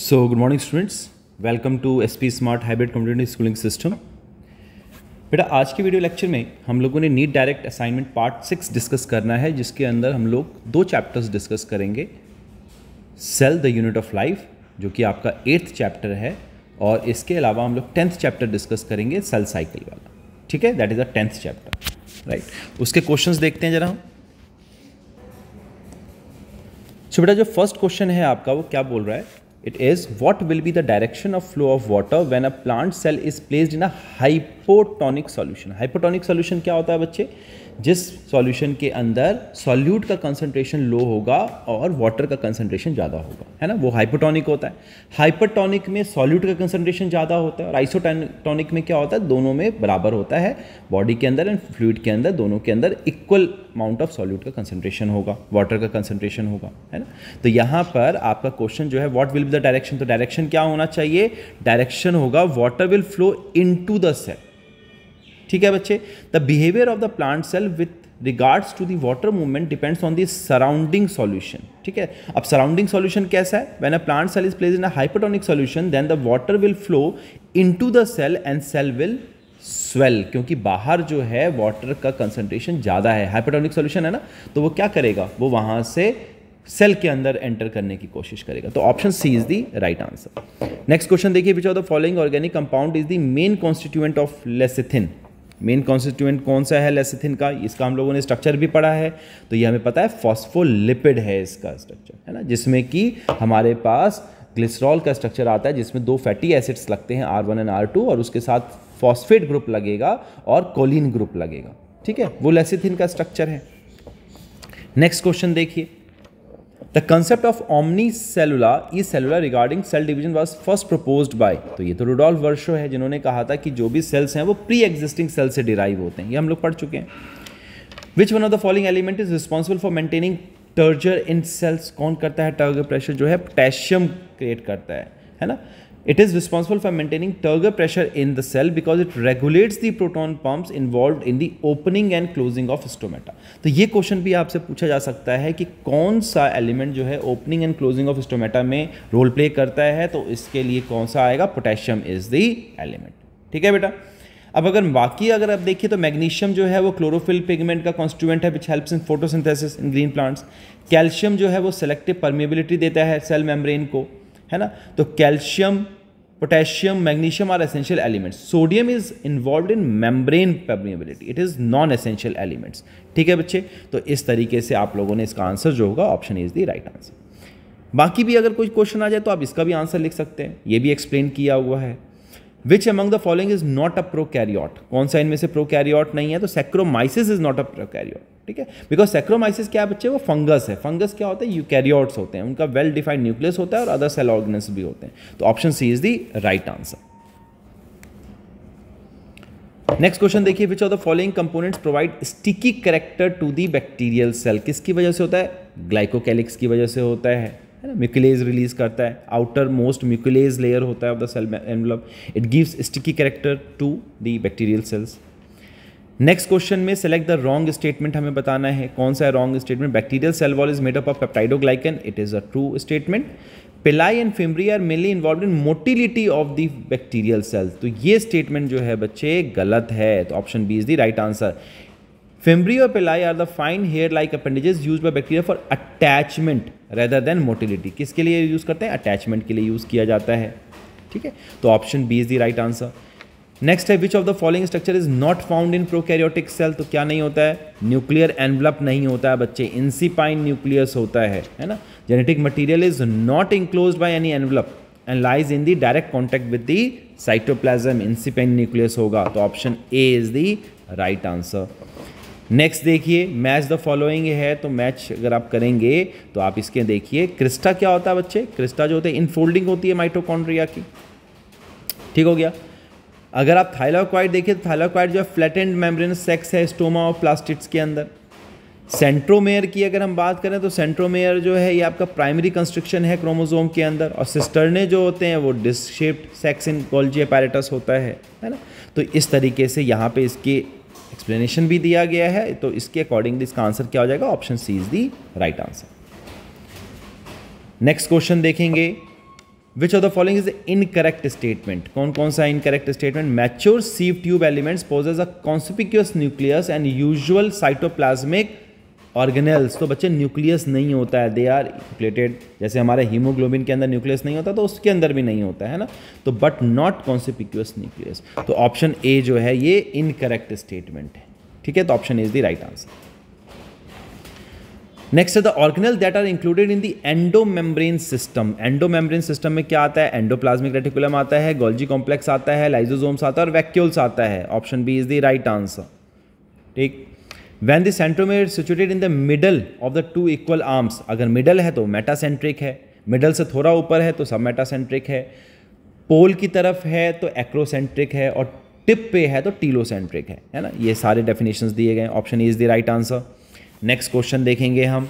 So good morning students welcome to S P smart hybrid community schooling system बेटा आज के video lecture में हम लोगों ने NEET direct assignment part six discuss करना है जिसके अंदर हम लोग दो चैप्टर्स डिस्कस करेंगे cell the unit of life जो कि आपका एट्थ चैप्टर है और इसके अलावा हम लोग टेंथ चैप्टर डिस्कस करेंगे सेल साइकिल वाला ठीक है that is the tenth chapter right उसके क्वेश्चन देखते हैं जरा हम सो बेटा जो फर्स्ट क्वेश्चन है आपका वो क्या बोल रहा है It is what will be the direction of flow of water when a plant cell is placed in a hypotonic solution. Hypotonic solution क्या होता है जिस सॉल्यूशन के अंदर सॉल्यूट का कंसंट्रेशन लो होगा और वाटर का कंसंट्रेशन ज़्यादा होगा है ना वो हाइपोटोनिक होता है हाइपरटोनिक में सॉल्यूट का कंसंट्रेशन ज़्यादा होता है और आइसोटोनिक में क्या होता है दोनों में बराबर होता है बॉडी के अंदर एंड फ्लूड के अंदर दोनों के अंदर इक्वल अमाउंट ऑफ सॉल्यूट का कंसंट्रेशन होगा वाटर का कंसंट्रेशन होगा है ना तो यहाँ पर आपका क्वेश्चन जो है what will be the direction तो डायरेक्शन क्या होना चाहिए डायरेक्शन होगा water will flow in the cell ठीक है बच्चे the behaviour of the plant cell with regards to the water movement depends on the surrounding solution ठीक है अब सराउंडिंग सोल्यूशन कैसा है when a plant cell is place in a hypotonic solution then the water will flow into the cell and cell will swell क्योंकि बाहर जो है water का कंसनट्रेशन ज़्यादा है हाइपोटोनिक सोल्यूशन है ना तो वो क्या करेगा वो वहाँ से सेल के अंदर एंटर करने की कोशिश करेगा तो option C is the right answer next question देखिए which of the following organic compound is the main constituent of lecithin main constituent कौन सा है लेसिथिन का इसका हम लोगों ने स्ट्रक्चर भी पढ़ा है तो ये हमें पता है फॉस्फोलिपिड है इसका स्ट्रक्चर है ना जिसमें कि हमारे पास ग्लिसरॉल का स्ट्रक्चर आता है जिसमें दो फैटी एसिड्स लगते हैं R one and R two और उसके साथ फॉस्फेट ग्रुप लगेगा और कोलिन ग्रुप लगेगा ठीक है वो लेसिथिन का स्ट्रक्चर है नेक्स्ट क्वेश्चन देखिए the concept of omni cellula e cellula regarding cell division was first propose by तो ये तो रुडोल्फ वर्षो है जिन्होंने कहा था कि जो भी सेल्स हैं वो प्री एग्जिस्टिंग सेल से डिराइव होते हैं ये हम लोग पढ़ चुके हैं which one of the following element is responsible for maintaining turgor in cells कौन करता है टर्जर प्रेशर जो है पोटेशियम क्रिएट करता है है ना it is responsible for maintaining turgor pressure in the cell because it regulates the proton pumps involve in the opening and closing of stomata तो ये क्वेश्चन भी आपसे पूछा जा सकता है कि कौन सा एलिमेंट जो है opening and closing of stomata में रोल प्ले करता है तो इसके लिए कौन सा आएगा पोटेशियम इज द एलिमेंट ठीक है बेटा अब अगर बाकी अगर आप देखिए तो मैग्नीशियम जो है वो क्लोरोफिल पिगमेंट का कॉन्स्टिट्यूएंट है which helps in photosynthesis in green plants calcium जो है वो सेलेक्टिव परमेबिलिटी देता है सेल मेम्ब्रेन को है ना तो calcium potassium magnesium are essential elements sodium is involve in membrane permeability it is non essential elements ठीक है बच्चे तो इस तरीके से आप लोगों ने इसका आंसर जो होगा option is the right answer बाकी भी अगर कोई क्वेश्चन आ जाए तो आप इसका भी आंसर लिख सकते हैं ये भी एक्सप्लेन किया हुआ है which among the following is not a prokaryote कौन सा इनमें से प्रो कैरियॉट नहीं है तो saccharomyces is not a prokaryote ठीक है बिकॉज सेक्रोमाइसिस क्या बच्चे वो फंगस है फंगस क्या होता है कैरियॉट्स होते हैं उनका वेल डिफाइंड न्यूक्लियस होता है और अदर सेल ऑर्गन्स भी होते हैं तो option C is the right answer next question देखिए which of the following components provide sticky character to the bacterial cell किसकी वजह से होता है ग्लाइकोकैलिक्स की वजह से होता है है ना म्यूकुलेज रिलीज करता है आउटर मोस्ट म्यूकुलेज लेयर होता है of the cell envelope it gives sticky character to the bacterial cells next question में सेलेक्ट द रॉन्ग स्टेटमेंट हमें बताना है कौन सा है wrong statement bacterial cell wall is made up of peptidoglycan it is a true statement pili and fimbriae are mainly involve in motility of the bacterial cells तो ये स्टेटमेंट जो है बच्चे गलत है तो option B is the right answer Fimbri or pili are the fine hair-like appendages used by bacteria for attachment rather than motility. किसके लिए यूज़ करते हैं अटैचमेंट के लिए यूज़ किया जाता है ठीक है तो option B is the right answer next है which of the following structure is not found in prokaryotic cell तो क्या नहीं होता है न्यूक्लियर एनवलप नहीं होता है बच्चे इंसीपाइन न्यूक्लियस होता है है ना genetic material is not enclose by any envelope and lies in the direct contact with the cytoplasm incipient nucleus होगा तो option A is the right answer next देखिए मैच द फॉलोइंग है तो मैच अगर आप करेंगे तो आप इसके देखिए क्रिस्टा क्या होता है बच्चे क्रिस्टा जो होते हैं इनफोल्डिंग होती है माइटोकॉन्ड्रिया की ठीक हो गया अगर आप थाइलाक्वाइड देखिए तो थाइलाक्वाइड जो है फ्लैटेंड मेम्ब्रेन सेक्स है स्टोमा और प्लास्टिक्स के अंदर सेंट्रोमेयर की अगर हम बात करें तो सेंट्रोमेयर जो है ये आपका प्राइमरी कंस्ट्रक्शन है क्रोमोजोम के अंदर और सिस्टर्ने जो होते हैं वो disc shaped sacs in Golgi apparatus होता है है ना तो इस तरीके से यहाँ पे इसके एक्सप्लेनेशन भी दिया गया है तो इसके अकॉर्डिंगली इसका आंसर क्या हो जाएगा option C is the right answer next question देखेंगे which of the following is incorrect statement कौन कौन सा incorrect statement mature sieve tube elements possess a conspicuous nucleus and usual cytoplasmic organelles तो बच्चे न्यूक्लियस नहीं होता है दे आर प्लेटेड जैसे हमारे हीमोग्लोबिन के अंदर न्यूक्लियस नहीं होता तो उसके अंदर भी नहीं होता है ना तो बट नॉट कॉन्सिपिक्यूस न्यूक्लियस तो ऑप्शन ए जो है ये इनकरेक्ट स्टेटमेंट है ठीक है तो option is the right answer next है the organelle that are included in the endomembrane system endomembrane system में क्या आता है एंडोप्लाज्मिक रेटिकुलम आता है गोल्जी कॉम्प्लेक्स आता है लाइजोजोम्स आता है और वैक्यूल्स आता है option B is the right answer ठीक when the centromere situated in the middle of the two equal arms अगर मिडल है तो मेटासेंट्रिक है मिडल से थोड़ा ऊपर है तो सब मेटासेंट्रिक है पोल की तरफ है तो एक्रोसेंट्रिक है और टिप पे है तो टीलोसेंट्रिक है है ना ये सारे डेफिनेशंस दिए गए option is the right answer next question देखेंगे हम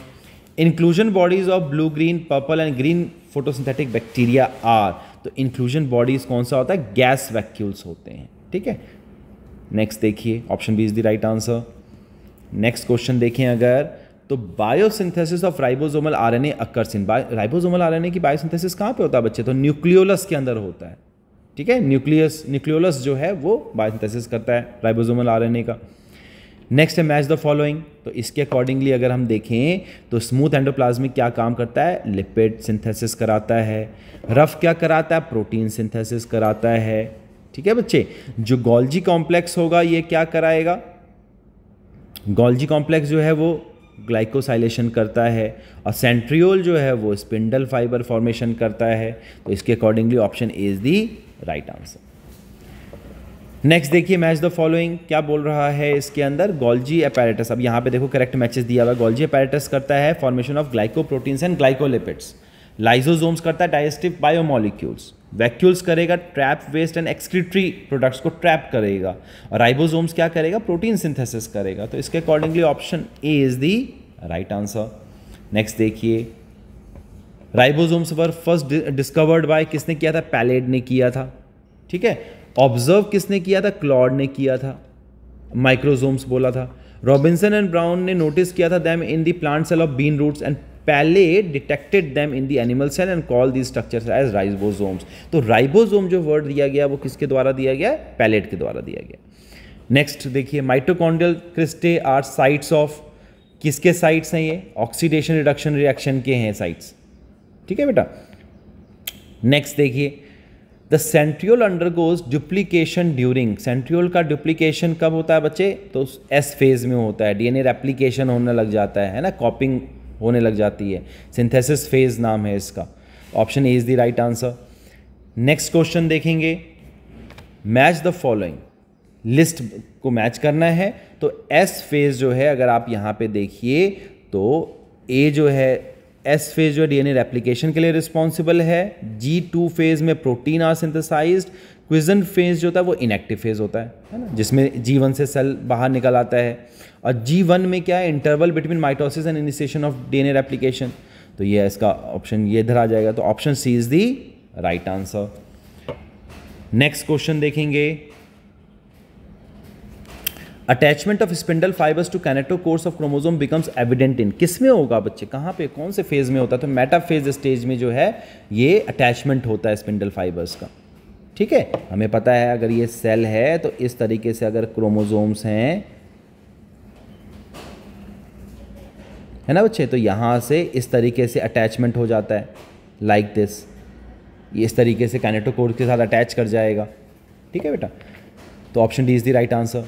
inclusion bodies of blue green purple and green photosynthetic bacteria are तो इंक्लूजन बॉडीज कौन सा होता है गैस वैक्यूल्स होते हैं ठीक है नेक्स्ट देखिए option B is the right answer next question देखें अगर तो biosynthesis of ribosomal RNA occurs in ribosomal RNA की बायोसिंथेसिस कहाँ पे होता है बच्चे तो न्यूक्लियोलस के अंदर होता है ठीक है न्यूक्लियस न्यूक्लियोलस जो है वो बायोसिंथेसिस करता है राइबोसोमल आरएनए का नेक्स्ट है मैच द फॉलोइंग तो इसके अकॉर्डिंगली अगर हम देखें तो स्मूथ एंडोप्लाज्मिक क्या काम करता है लिपिड सिंथेसिस कराता है रफ क्या कराता है प्रोटीन सिंथेसिस कराता है ठीक है बच्चे जो गोल्जी कॉम्प्लेक्स होगा ये क्या कराएगा गोल्जी कॉम्प्लेक्स जो है वो ग्लाइकोसाइलेशन करता है और सेंट्रियोल जो है वो स्पिंडल फाइबर फॉर्मेशन करता है तो इसके accordingly option is the right answer next देखिए मैच द फॉलोइंग क्या बोल रहा है इसके अंदर गोल्जी अपैरेटस अब यहाँ पे देखो करेक्ट मैचेस दिया हुआ गोल्जी अपैरेटस करता है formation of glycoproteins and glycolipids lysosomes करता है डाइजेस्टिव बायोमोलिक्यूल्स वैक्यूल्स करेगा trap waste and excretory products को ट्रैप करेगा और राइबोसोम्स क्या करेगा प्रोटीन सिंथेसिस करेगा तो इसके accordingly option A is the right answer next देखिए ribosomes were first discovered by किसने किया था पैलेड ने किया था ठीक है ऑब्जर्व किसने किया था क्लॉड ने किया था माइक्रोजोम्स बोला था रॉबिन्सन एंड ब्राउन ने नोटिस किया था them in the plant cell of bean roots and पहले detected them in the animal cell and call the structure as ribosomes. तो राइबोजोम जो वर्ड दिया गया वो किसके द्वारा दिया गया पैलेट के द्वारा दिया गया नेक्स्ट देखिए mitochondrial cristae are sites of किसके साइट्स हैं ये ऑक्सीडेशन रिडक्शन रिएक्शन के हैं साइट्स ठीक है बेटा नेक्स्ट देखिए the centriole undergoes duplication during centriole का डुप्लीकेशन कब होता है बच्चे तो एस फेज में होता है डीएनए रेप्लीकेशन होने लग जाता है ना कॉपिंग होने लग जाती है सिंथेसिस फेज नाम है इसका option A is the right answer next question देखेंगे मैच द फॉलोइंग लिस्ट को मैच करना है तो एस फेज जो है अगर आप यहां पे देखिए तो ए जो है एस फेज जो है डीएनए रेप्लिकेशन के लिए रिस्पॉन्सिबल है जी टू फेज में protein are synthesized quiescent phase जो होता है वो इनएक्टिव फेज होता है है ना जिसमें जी वन से सेल बाहर निकल आता है और जी वन में क्या है interval between mitosis and initiation of DNA application तो ये इसका ऑप्शन ये इधर आ जाएगा तो option C is the right answer next question देखेंगे attachment of spindle fibres to kinetochores of chromosome becomes evident in किस में होगा बच्चे कहाँ पे कौन से फेज में होता है तो मेटाफेज स्टेज में जो है ये अटैचमेंट होता है स्पिंडल फाइबर्स का ठीक है हमें पता है अगर ये सेल है तो इस तरीके से अगर क्रोमोजोम्स हैं है ना बच्चे तो यहाँ से इस तरीके से अटैचमेंट हो जाता है लाइक like दिस ये इस तरीके से कैनेटोकोड के साथ अटैच कर जाएगा ठीक है बेटा तो option D is the right answer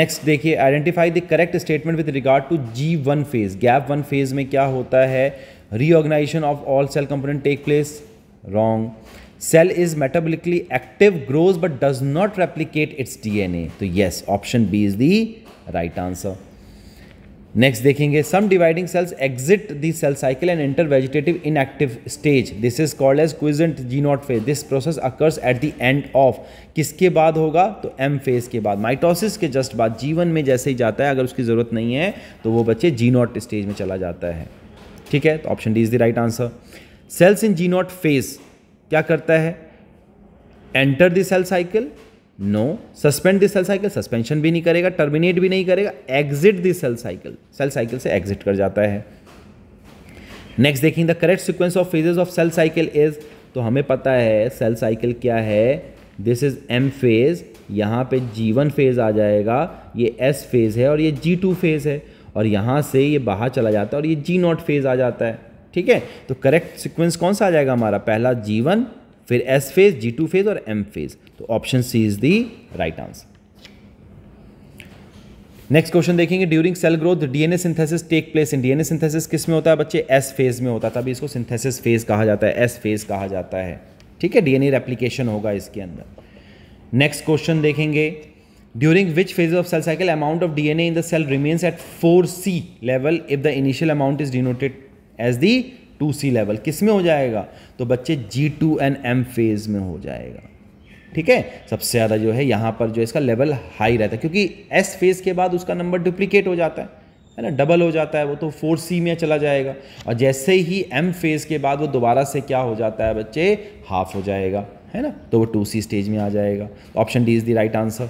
next देखिए identify the correct statement with regard to G one phase gap one phase में क्या होता है reorganisation of all cell component take place wrong cell active grows but does not replicate its D N A तो yes option B is the right answer next देखेंगे some dividing cells exit the cell cycle and enter vegetative in active stage this is called as quiescent G not phase this process occurs at the end of किसके बाद होगा तो M phase के बाद mitosis के just बाद जीवन में जैसे ही जाता है अगर उसकी ज़रूरत नहीं है तो वो बच्चे जी नॉट स्टेज में चला जाता है ठीक है तो option D is the right answer cells in G not phase क्या करता है enter the cell cycle no suspend the cell cycle suspension भी नहीं करेगा टर्मिनेट भी नहीं करेगा exit the cell cycle cell cycle से एग्जिट कर जाता है नेक्स्ट देखें the correct sequence of phases of cell cycle is तो हमें पता है सेल साइकिल क्या है दिस इज एम फेज यहाँ पे जी वन फेज आ जाएगा ये एस फेज है और ये जी टू फेज है और यहाँ से ये बाहर चला जाता है और ये जी नॉट फेज आ जाता है ठीक है तो करेक्ट सिक्वेंस कौन सा आ जाएगा हमारा पहला जी वन फिर S phase G two phase और एम फेज तो option C is the right answer next question देखेंगे during cell growth DNA synthesis take place in DNA synthesis किस में होता है बच्चे एस फेज में होता था अभी इसको सिंथेसिस फेज कहा जाता है एस फेज कहा जाता है ठीक है डीएनए रेप्लीकेशन होगा इसके अंदर नेक्स्ट क्वेश्चन देखेंगे during which phase of cell cycle amount of DNA in the cell remains at four C level if the initial amount is denoted as the two C level किस में हो जाएगा तो बच्चे G two and M phase में हो जाएगा ठीक है सबसे ज़्यादा जो है यहाँ पर जो इसका लेवल हाई रहता है क्योंकि एस फेज के बाद उसका नंबर डुप्लीकेट हो जाता है है ना डबल हो जाता है वो तो फोर सी में चला जाएगा और जैसे ही एम फेज़ के बाद वो दोबारा से क्या हो जाता है बच्चे हाफ हो जाएगा है ना तो वो टू सी स्टेज में आ जाएगा option D is the right answer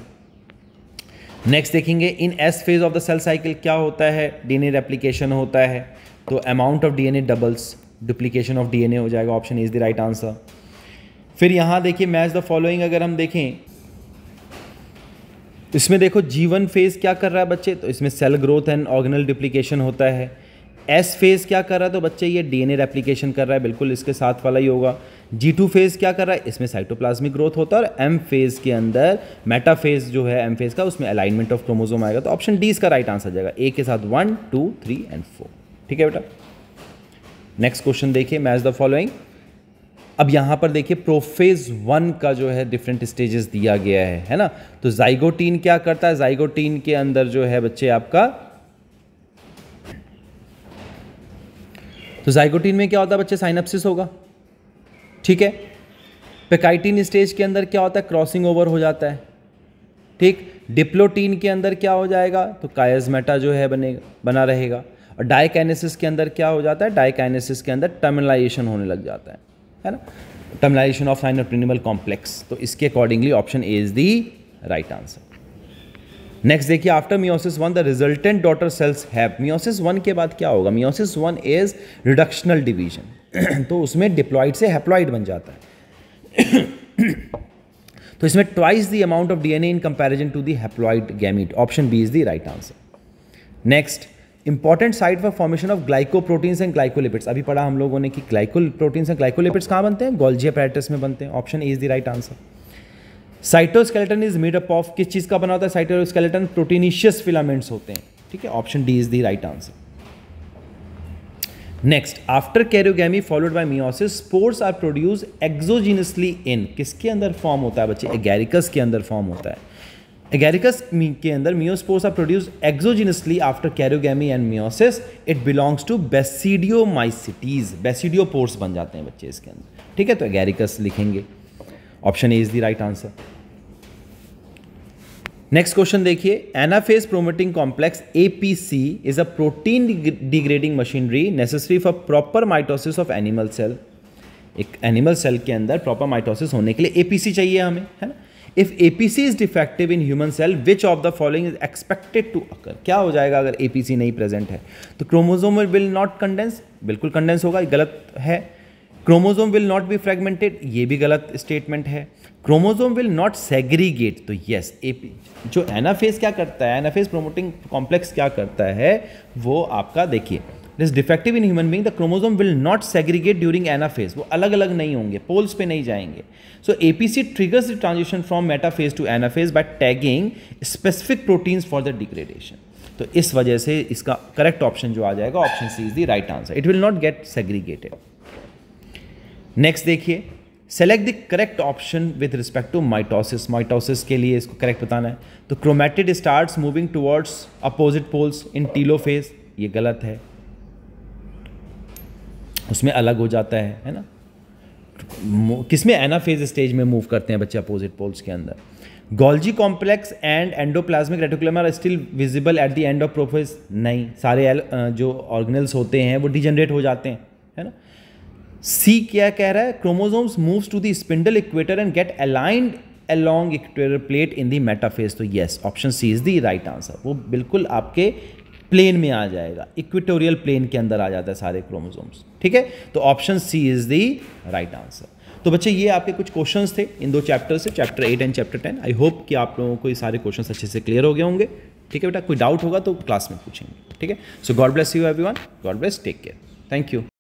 next देखेंगे in S phase of the cell cycle क्या होता है डीएनए रेप्लिकेशन होता है तो amount of DNA doubles duplication of DNA हो जाएगा option is the right answer फिर यहाँ देखिए मैच द फॉलोइंग अगर हम देखें इसमें देखो जीवन फेज क्या कर रहा है बच्चे तो इसमें cell growth and organelle duplication होता है एस फेज़ क्या कर रहा है तो बच्चे ये डीएनए रेप्लीकेशन कर रहा है बिल्कुल इसके साथ वाला ही होगा जी टू फेज़ क्या कर रहा है इसमें साइटोप्लाज्मिक ग्रोथ होता है और एम फेज़ के अंदर मेटा फेज़ जो है एम फेज़ का उसमें अलाइनमेंट ऑफ क्रोमोजोम आएगा तो ऑप्शन डी इसका राइट आंसर जाएगा ए के साथ one two three and four ठीक है बेटा नेक्स्ट क्वेश्चन देखिए मैच द फॉलोइंग अब यहां पर देखिए प्रोफेज वन का जो है डिफरेंट स्टेजेस दिया गया है है ना तो जाइगोटीन क्या करता है जाइगोटीन के अंदर जो है बच्चे आपका तो जाइगोटीन में क्या होता है बच्चे साइनप्सिस होगा ठीक है पेकाइटीन स्टेज के अंदर क्या होता है क्रॉसिंग ओवर हो जाता है ठीक डिप्लोटीन के अंदर क्या हो जाएगा तो कायजमेटा जो है बनेगा बना रहेगा और डाइकाइनेसिस के अंदर क्या हो जाता है डाइकाइनेसिस के अंदर टर्मिनलाइजेशन होने लग जाता है है ना टर्मिनलाइजेशन ऑफ साइनोप्रिनिमल कॉम्प्लेक्स तो इसके accordingly option A is the right answer next देखिए after meiosis one the resultant daughter cells have meiosis one के बाद क्या होगा meiosis one is reductional division तो उसमें डिप्लॉइड से हैप्लॉइड बन जाता है तो इसमें twice the amount of DNA in comparison to the haploid gamete option B is the right answer next important site for formation of glycoproteins and glycolipids अभी पढ़ा हम लोगों ने कि ग्लाइकोप्रोटीन्स एंड ग्लाइकोलिपिड्स कहाँ बनते हैं गोल्जिया पैटर्स में बनते हैं option A is the right answer cytoskeleton is made up of किस चीज़ का बना होता है साइटोस्केलेटन प्रोटीनिशियस फिलामेंट्स होते हैं ठीक है option D is the right answer next after karyogamy followed by meiosis spores are produce exogenously in किसके अंदर फॉर्म होता है बच्चे एगेरिकस के अंदर फॉर्म होता है एगेरिकस के अंदर meiospores are produce exogenously after karyogamy and meiosis it belongs to basidiospores बन जाते हैं बच्चे इसके अंदर ठीक है तो एगेरिकस लिखेंगे option A is the right answer next question देखिए anaphase promoting complex A P C is a protein degrading machinery necessary for proper mitosis of animal cell एक एनिमल सेल के अंदर प्रॉपर माइटोसिस होने के लिए ए P सी चाहिए हमें है ना if A P C is defective in human cell which of the following is expected to occur क्या हो जाएगा अगर ए पी सी नहीं प्रेजेंट है तो क्रोमोजोम विल नॉट कंडेंस बिल्कुल कंडेंस होगा गलत है chromosome will not be fragmented ये भी गलत स्टेटमेंट है क्रोमोजोम विल नॉट सेग्रीगेट तो यस एपी जो एनाफेज क्या करता है एनाफेज प्रोमोटिंग कॉम्प्लेक्स क्या करता है वो आपका देखिए this defective in human being the chromosome will not segregate during anaphase वो अलग अलग नहीं होंगे पोल्स पे नहीं जाएंगे so A P C triggers the transition from metaphase to anaphase by tagging specific proteins for the degradation तो इस वजह से इसका करेक्ट ऑप्शन जो आ जाएगा option C is the right answer it will not get segregated next देखिए select the correct option with respect to mitosis mitosis के लिए इसको करेक्ट बताना है तो chromatid start moving towards opposite poles in telophase ये गलत है उसमें अलग हो जाता है है ना किसमें एना एनाफेज स्टेज में मूव करते हैं बच्चे अपोजिट पोल्स के अंदर Golgi complex and endoplasmic reticulum are still visible at the end of prophase नहीं सारे जो ऑर्गेनल्स होते हैं वो डिजनरेट हो जाते हैं है ना सी क्या कह रहा है chromosomes moves to the spindle equator and get aligned along equator plate in the metaphase तो yes option C is the right answer वो बिल्कुल आपके प्लेन में आ जाएगा इक्विटोरियल प्लेन के अंदर आ जाता है सारे क्रोमोसोम्स ठीक है तो option C is the right answer तो बच्चे ये आपके कुछ क्वेश्चन थे इन दो चैप्टर से chapter eight and chapter ten I hope कि आप लोगों को ये सारे क्वेश्चन अच्छे से क्लियर हो गए होंगे ठीक है बेटा कोई डाउट होगा तो क्लास में पूछेंगे ठीक है so God bless you every God bless take care thank you